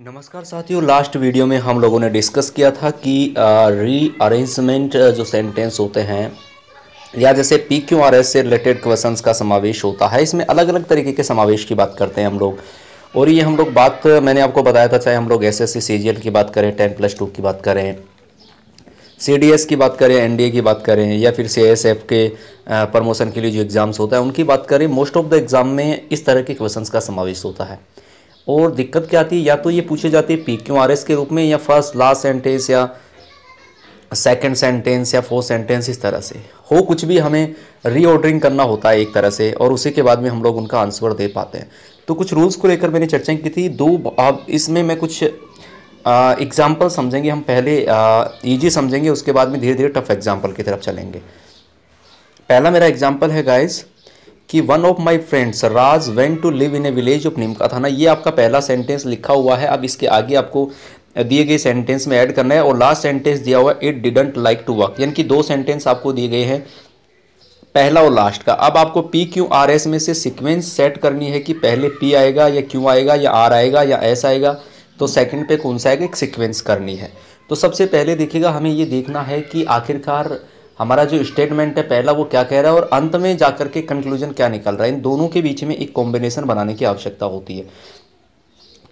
नमस्कार साथियों last video में हम लोगों ने डिस्कस किया था कि रीअरेंजमेंट जो सेंटेंस होते हैं या जैसे पी क्यू आर एस से रिलेटेड क्वेश्चंस का समावेश होता है इसमें अलग अलग तरीके के समावेश की बात करते हैं हम लोग और ये हम लोग बात मैंने आपको बताया था चाहे हम लोग एस एस की बात करें टेन प्लस टू की बात करें सी डी एस की बात करें एन डी ए की बात करें या फिर सी एस एफ के प्रमोशन के लिए जो एग्ज़ाम्स होता है उनकी बात करें मोस्ट ऑफ द एग्ज़ाम में इस तरह के क्वेश्चन का समावेश होता है और दिक्कत क्या आती है या तो ये पूछे जाते हैं पी क्यू आर एस के रूप में या फर्स्ट लास्ट सेंटेंस या सेकंड सेंटेंस या फोर्थ सेंटेंस इस तरह से हो कुछ भी हमें रीऑर्डरिंग करना होता है एक तरह से और उसी के बाद में हम लोग उनका आंसर दे पाते हैं तो कुछ रूल्स को लेकर मैंने चर्चा की थी दो अब इसमें मैं कुछ एग्ज़ाम्पल समझेंगे हम पहले ईजी समझेंगे उसके बाद में धीरे धीरे टफ एग्ज़ाम्पल की तरफ चलेंगे पहला मेरा एग्ज़ाम्पल है गाइज़ कि one of my friends Raj went to live in a village of Nimka Thana ये आपका पहला सेंटेंस लिखा हुआ है अब इसके आगे आपको दिए गए सेंटेंस में ऐड करना है और लास्ट सेंटेंस दिया हुआ है it didn't like to work यानी कि दो सेंटेंस आपको दिए गए हैं पहला और लास्ट का अब आपको पी क्यू आर एस में से सिक्वेंस सेट करनी है कि पहले पी आएगा या क्यू आएगा या आर आएगा या एस आएगा तो सेकेंड पे कौन सा आएगा एक सिक्वेंस करनी है तो सबसे पहले देखिएगा हमें ये देखना है कि आखिरकार हमारा जो स्टेटमेंट है पहला वो क्या कह रहा है और अंत में जाकर के कंक्लूजन क्या निकल रहा है इन दोनों के बीच में एक कॉम्बिनेशन बनाने की आवश्यकता होती है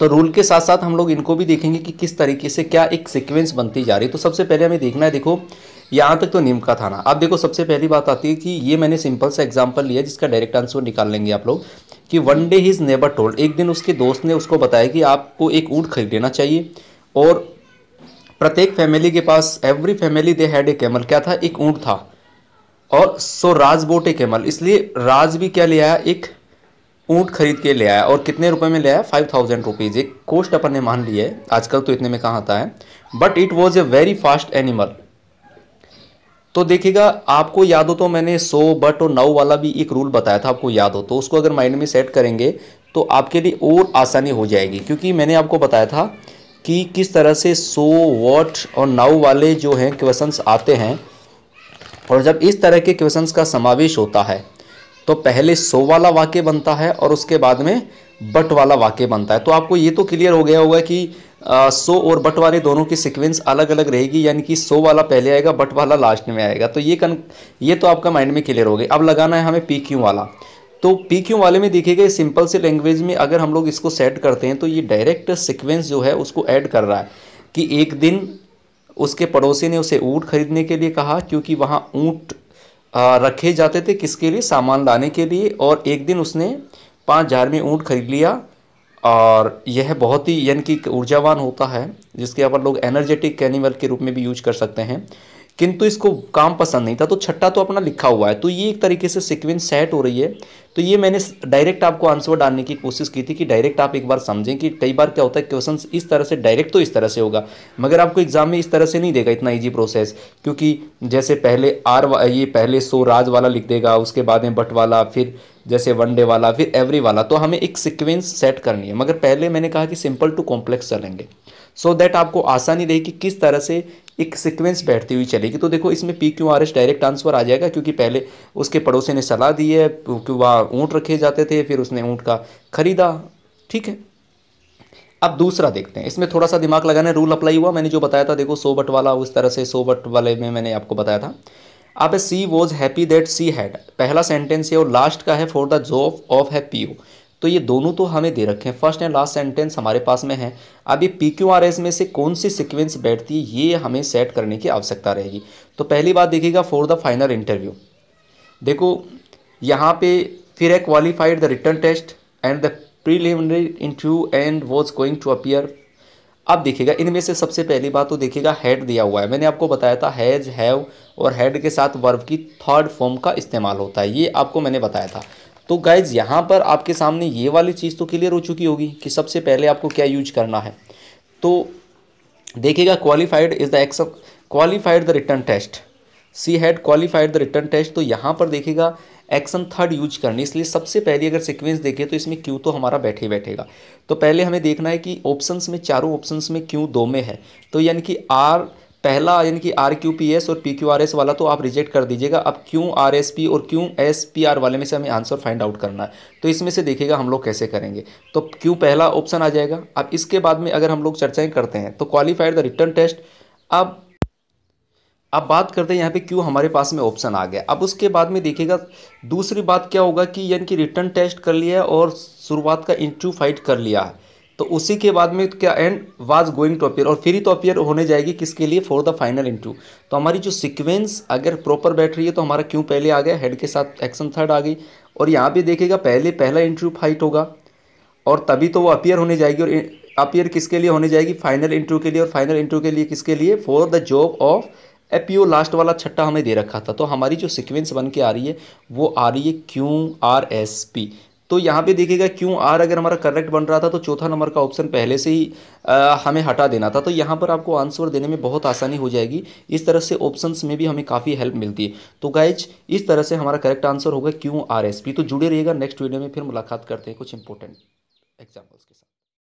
तो रूल के साथ साथ हम लोग इनको भी देखेंगे कि किस तरीके से क्या एक सिक्वेंस बनती जा रही है तो सबसे पहले हमें देखना है देखो यहाँ तक तो नीम का था ना अब देखो सबसे पहली बात आती है कि ये मैंने सिंपल सा एग्जाम्पल लिया जिसका डायरेक्ट आंसर निकाल लेंगे आप लोग कि one day his neighbour told एक दिन उसके दोस्त ने उसको बताया कि आपको एक ऊँट खरीद लेना चाहिए और प्रत्येक फैमिली के पास every family they had a camel क्या था एक ऊँट था और सो राज बोट ए कैमल इसलिए राज भी क्या ले आया एक ऊँट खरीद के ले आया और कितने रुपए में ले आया फाइव थाउजेंड रुपीज़ एक कोस्ट अपन ने मान है आजकल तो इतने में कहाँ आता है but it was a very fast animal तो देखिएगा आपको याद हो तो मैंने सो बट और नाउ वाला भी एक रूल बताया था आपको याद हो तो उसको अगर माइंड में सेट करेंगे तो आपके लिए और आसानी हो जाएगी क्योंकि मैंने आपको बताया था कि किस तरह से सो वॉट और नाउ वाले जो हैं क्वेश्चंस आते हैं और जब इस तरह के क्वेश्चंस का समावेश होता है तो पहले सो वाला वाक्य बनता है और उसके बाद में बट वाला वाक्य बनता है तो आपको ये तो क्लियर हो गया होगा कि आ, सो और बट वाले दोनों की सीक्वेंस अलग अलग रहेगी यानी कि सो वाला पहले आएगा बट वाला लास्ट में आएगा तो ये कन ये तो आपका माइंड में क्लियर हो गया अब लगाना है हमें पी क्यू वाला तो पी क्यू वाले में देखिएगा सिंपल से लैंग्वेज में अगर हम लोग इसको सेट करते हैं तो ये डायरेक्ट सिक्वेंस जो है उसको ऐड कर रहा है कि एक दिन उसके पड़ोसी ने उसे ऊँट खरीदने के लिए कहा क्योंकि वहाँ ऊँट रखे जाते थे किसके लिए सामान लाने के लिए और एक दिन उसने पाँच हज़ार में ऊँट खरीद लिया और यह बहुत ही यानी कि ऊर्जावान होता है जिसके अपन लोग एनर्जेटिक कैनिमल के रूप में भी यूज कर सकते हैं किंतु इसको काम पसंद नहीं था तो छठा तो अपना लिखा हुआ है तो ये एक तरीके से सिक्वेंस सेट हो रही है तो ये मैंने डायरेक्ट आपको आंसर डालने की कोशिश की थी कि डायरेक्ट आप एक बार समझें कि कई बार क्या होता है क्वेश्चन इस तरह से डायरेक्ट तो इस तरह से होगा मगर आपको एग्जाम में इस तरह से नहीं देगा इतना ईजी प्रोसेस क्योंकि जैसे पहले आर ये पहले सो राज वाला लिख देगा उसके बाद में बट वाला फिर जैसे वन डे वाला फिर एवरी वाला तो हमें एक सिक्वेंस सेट करनी है मगर पहले मैंने कहा कि सिंपल टू कॉम्प्लेक्स चलेंगे सो so दैट आपको आसानी रहे कि किस तरह से एक सीक्वेंस बैठती हुई चलेगी तो देखो इसमें P Q R S direct answer आ जाएगा क्योंकि पहले उसके पड़ोसी ने सलाह दी है क्योंकि वह ऊँट रखे जाते थे फिर उसने ऊँट का खरीदा ठीक है अब दूसरा देखते हैं इसमें थोड़ा सा दिमाग लगाना रूल अप्लाई हुआ मैंने जो बताया था देखो सो बट वाला उस तरह से सो बट वाले में मैंने आपको बताया था अब she was happy that she had पहला सेंटेंस है और लास्ट का है फॉर द जॉब ऑफ है पी यू तो ये दोनों तो हमें दे रखे हैं फर्स्ट एंड लास्ट सेंटेंस हमारे पास में है अब ये पी क्यू आर एस में से कौन सी सिक्वेंस बैठती है ये हमें सेट करने की आवश्यकता रहेगी तो पहली बात देखिएगा फॉर द फाइनल इंटरव्यू देखो यहाँ पे फिर है qualified the written test and the preliminary interview and was going to appear अब देखिएगा इनमें से सबसे पहली बात तो देखिएगा हेड दिया हुआ है मैंने आपको बताया था हैज हैव और हेड के साथ वर्ब की थर्ड फॉर्म का इस्तेमाल होता है ये आपको मैंने बताया था तो गाइज यहाँ पर आपके सामने ये वाली चीज़ तो क्लियर हो चुकी होगी कि सबसे पहले आपको क्या यूज करना है तो देखिएगा qualified is the except qualified the written test she had qualified the written test तो यहाँ पर देखिएगा एक्शन थर्ड यूज करनी इसलिए सबसे पहले अगर सीक्वेंस देखें तो इसमें क्यू तो हमारा बैठे बैठेगा तो पहले हमें देखना है कि ऑप्शंस में चारों ऑप्शंस में क्यू दो में है तो यानी कि आर पहला यानी कि आर क्यू पी एस और पी क्यू आर एस वाला तो आप रिजेक्ट कर दीजिएगा अब क्यों आर एस पी और क्यों एस पी आर वाले में से हमें आंसर फाइंड आउट करना है तो इसमें से देखेगा हम लोग कैसे करेंगे तो क्यों पहला ऑप्शन आ जाएगा अब इसके बाद में अगर हम लोग चर्चाएं करते हैं तो क्वालिफाइड द रिटर्न टेस्ट अब अब बात करते हैं यहाँ पे क्यों हमारे पास में ऑप्शन आ गया अब उसके बाद में देखिएगा दूसरी बात क्या होगा कि यानी कि रिटर्न टेस्ट कर लिया है और शुरुआत का इंटरव्यू फाइट कर लिया है तो उसी के बाद में क्या and was going to appear और फिर ही तो अपियर होने जाएगी किसके लिए फॉर द फाइनल इंटरव्यू तो हमारी जो सिक्वेंस अगर प्रॉपर बैठ रही है तो हमारा क्यों पहले आ गया हेड के साथ एक्शन थर्ड आ गई और यहाँ पर देखेगा पहले पहला इंटरव्यू फाइट होगा और तभी तो वो अपियर होने जाएगी और अपियर किसके लिए होने जाएगी फाइनल इंटरव्यू के लिए और फाइनल इंटरव्यू के लिए किसके लिए for the job of P O last वाला छट्टा हमें दे रखा था तो हमारी जो सिक्वेंस बन के आ रही है वो आ रही है क्यू आर एस पी तो यहाँ पे देखिएगा क्यों आर अगर हमारा करेक्ट बन रहा था तो चौथा नंबर का ऑप्शन पहले से ही आ, हमें हटा देना था तो यहाँ पर आपको आंसर देने में बहुत आसानी हो जाएगी इस तरह से ऑप्शंस में भी हमें काफ़ी हेल्प मिलती है तो गाइज इस तरह से हमारा करेक्ट आंसर होगा क्यों आर एस पी तो जुड़े रहिएगा नेक्स्ट वीडियो में फिर मुलाकात करते हैं कुछ इंपॉर्टेंट एग्जाम्पल्स के साथ